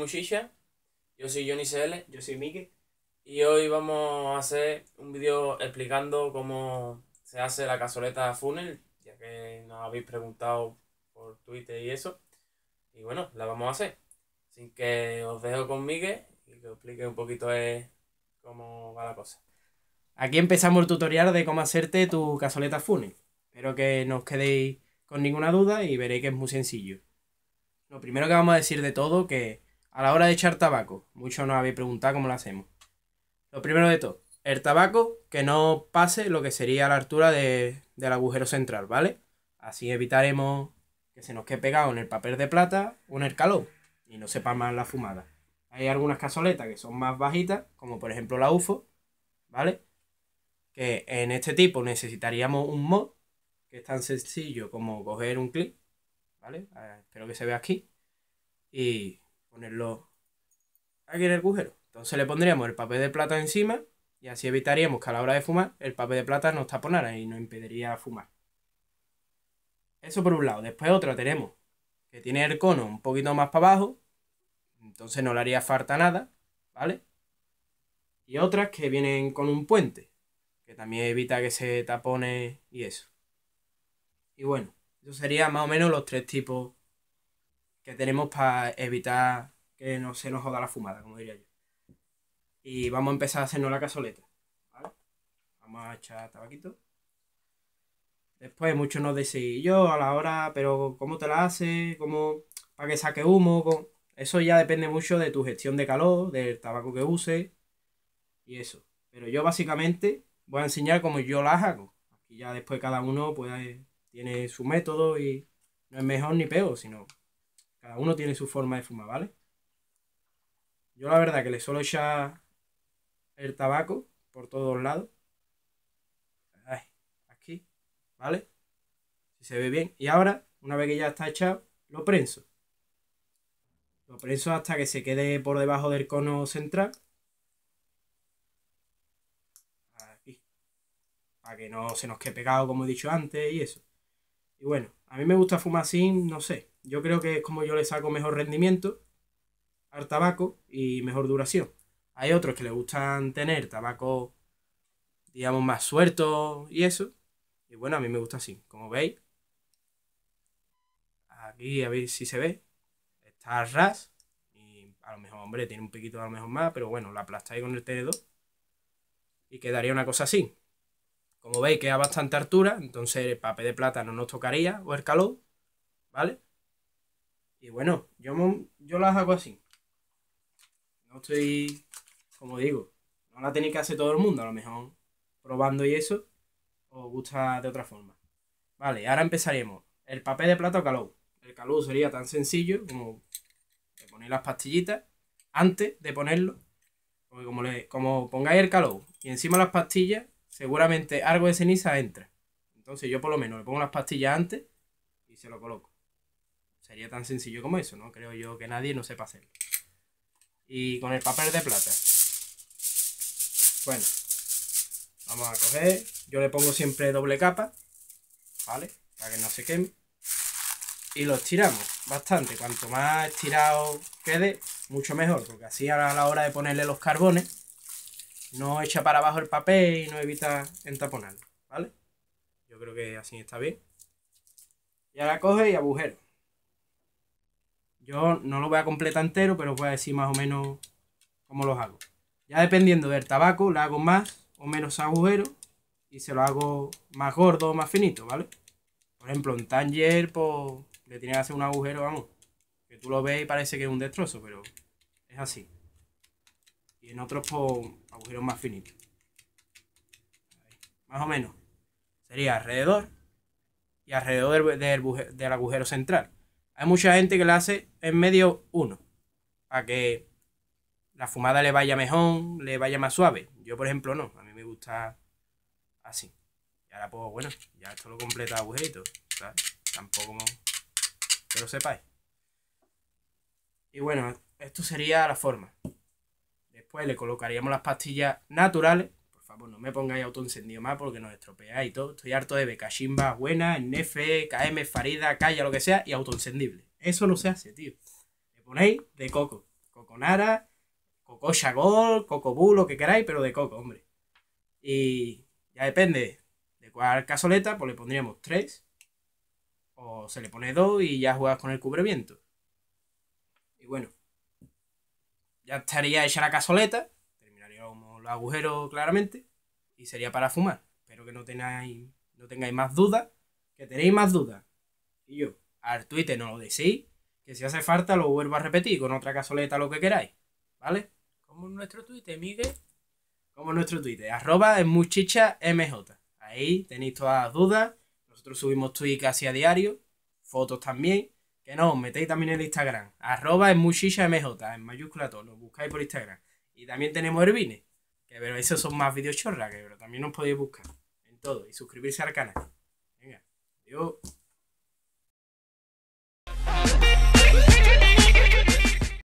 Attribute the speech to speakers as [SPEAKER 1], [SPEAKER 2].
[SPEAKER 1] es Yo soy Johnny CL. Yo soy Miki. Y hoy vamos a hacer un vídeo explicando cómo se hace la cazoleta funnel, ya que nos habéis preguntado por Twitter y eso. Y bueno, la vamos a hacer. Así que os dejo con Miguel y que os explique un poquito cómo va la cosa. Aquí empezamos el tutorial de cómo hacerte tu cazoleta funnel. Espero que no os quedéis con ninguna duda y veréis que es muy sencillo. Lo primero que vamos a decir de todo que a la hora de echar tabaco, muchos nos habéis preguntado cómo lo hacemos. Lo primero de todo, el tabaco que no pase lo que sería la altura de, del agujero central, ¿vale? Así evitaremos que se nos quede pegado en el papel de plata o en el calor y no sepa más la fumada. Hay algunas cazoletas que son más bajitas, como por ejemplo la UFO, ¿vale? Que en este tipo necesitaríamos un mod, que es tan sencillo como coger un clip, ¿vale? Ah, espero que se vea aquí. Y ponerlo aquí en el agujero. Entonces le pondríamos el papel de plata encima y así evitaríamos que a la hora de fumar el papel de plata nos taponara y nos impediría fumar. Eso por un lado. Después otra tenemos que tiene el cono un poquito más para abajo, entonces no le haría falta nada, ¿vale? Y otras que vienen con un puente, que también evita que se tapone y eso. Y bueno, eso sería más o menos los tres tipos que tenemos para evitar que no se nos joda la fumada, como diría yo. Y vamos a empezar a hacernos la cazoleta. Vamos a echar tabaquito. Después muchos nos decís, yo a la hora, pero ¿cómo te la haces? ¿Cómo para que saque humo? Eso ya depende mucho de tu gestión de calor, del tabaco que uses y eso. Pero yo básicamente voy a enseñar como yo la hago. Y ya después cada uno puede tiene su método y no es mejor ni peor, sino uno tiene su forma de fumar, ¿vale? Yo la verdad que le suelo echar el tabaco por todos lados. aquí, ¿vale? Si se ve bien. Y ahora, una vez que ya está echado, lo prenso. Lo prenso hasta que se quede por debajo del cono central. Aquí. Para que no se nos quede pegado, como he dicho antes, y eso. Y bueno, a mí me gusta fumar sin, no sé. Yo creo que es como yo le saco mejor rendimiento al tabaco y mejor duración. Hay otros que le gustan tener tabaco, digamos, más suelto y eso. Y bueno, a mí me gusta así. Como veis, aquí a ver si se ve, está ras. Y a lo mejor, hombre, tiene un piquito a lo mejor más, pero bueno, la aplastáis con el T2 Y quedaría una cosa así. Como veis, queda bastante altura, entonces el papel de plata no nos tocaría, o el calor, ¿vale? Y bueno, yo, yo las hago así. No estoy, como digo, no la tenéis que hacer todo el mundo, a lo mejor probando y eso, os gusta de otra forma. Vale, ahora empezaremos. El papel de plata o El calor sería tan sencillo como poner las pastillitas antes de ponerlo. Porque como, le, como pongáis el calor y encima las pastillas, seguramente algo de ceniza entra. Entonces yo por lo menos le pongo las pastillas antes y se lo coloco. Sería tan sencillo como eso, no creo yo que nadie no sepa hacerlo. Y con el papel de plata. Bueno, vamos a coger, yo le pongo siempre doble capa, ¿vale? Para que no se queme. Y lo estiramos bastante, cuanto más estirado quede, mucho mejor, porque así a la hora de ponerle los carbones, no echa para abajo el papel y no evita entaponarlo, ¿vale? Yo creo que así está bien. Y ahora coge y agujero. Yo no lo voy a completar entero, pero os voy a decir más o menos cómo los hago. Ya dependiendo del tabaco, le hago más o menos agujeros y se lo hago más gordo o más finito, ¿vale? Por ejemplo, en Tanger, pues, le tiene que hacer un agujero, vamos, que tú lo ves y parece que es un destrozo, pero es así. Y en otros, pues, agujeros más finitos. Más o menos. Sería alrededor y alrededor del agujero central. Hay mucha gente que la hace en medio uno, para que la fumada le vaya mejor, le vaya más suave. Yo, por ejemplo, no. A mí me gusta así. Y ahora, pues, bueno, ya esto lo completa agujerito. ¿sabes? Tampoco pero que lo sepáis. Y bueno, esto sería la forma. Después le colocaríamos las pastillas naturales bueno pues no me pongáis autoencendido más porque nos estropeáis y todo. Estoy harto de buena, Buena, Nefe, KM, Farida, Calla, lo que sea, y autoencendible. Eso no se hace, tío. Le ponéis de coco. Coconara, Coco shagol Coco lo que queráis, pero de coco, hombre. Y ya depende de cuál casoleta pues le pondríamos tres. O se le pone dos y ya juegas con el cubreviento. Y bueno, ya estaría hecha la cazoleta agujero claramente y sería para fumar. pero que no tengáis, no tengáis más dudas, que tenéis más dudas. Y yo, al Twitter no lo decís, que si hace falta lo vuelvo a repetir con otra cazoleta lo que queráis, ¿vale? Como nuestro Twitter, Miguel. Como nuestro Twitter, arroba es muchicha mj. Ahí tenéis todas las dudas. Nosotros subimos tweets casi a diario, fotos también. Que no, os metéis también en el Instagram. Arroba es muchicha mj, en mayúscula todo. Lo buscáis por Instagram. Y también tenemos vine pero esos son más videos chorra, que pero también nos podéis buscar en todo y suscribirse al canal. Venga, adiós.